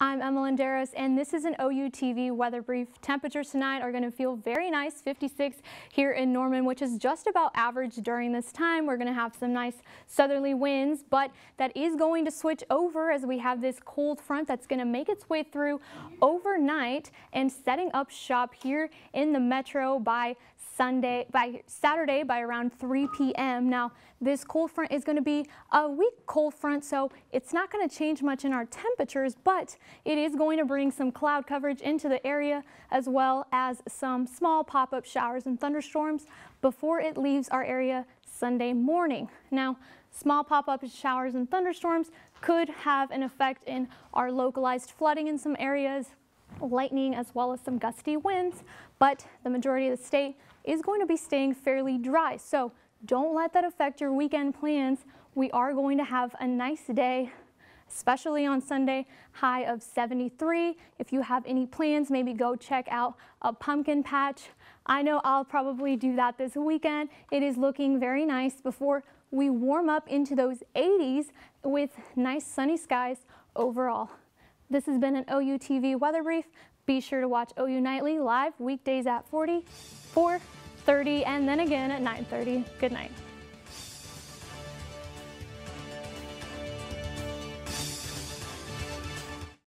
I'm Emma Landeros, and this is an OUTV weather brief. Temperatures tonight are going to feel very nice, 56 here in Norman, which is just about average during this time. We're going to have some nice southerly winds, but that is going to switch over as we have this cold front that's going to make its way through overnight and setting up shop here in the metro by Sunday by Saturday by around 3 p.m. Now this cold front is going to be a weak cold front so it's not going to change much in our temperatures but it is going to bring some cloud coverage into the area as well as some small pop-up showers and thunderstorms before it leaves our area Sunday morning. Now Small pop-up showers and thunderstorms could have an effect in our localized flooding in some areas, lightning as well as some gusty winds, but the majority of the state is going to be staying fairly dry. So don't let that affect your weekend plans. We are going to have a nice day, especially on Sunday, high of 73. If you have any plans, maybe go check out a pumpkin patch. I know I'll probably do that this weekend. It is looking very nice before we warm up into those 80s with nice sunny skies overall. This has been an OU TV weather brief. Be sure to watch OU Nightly live weekdays at 40, 4, 30, and then again at 9.30. Good night.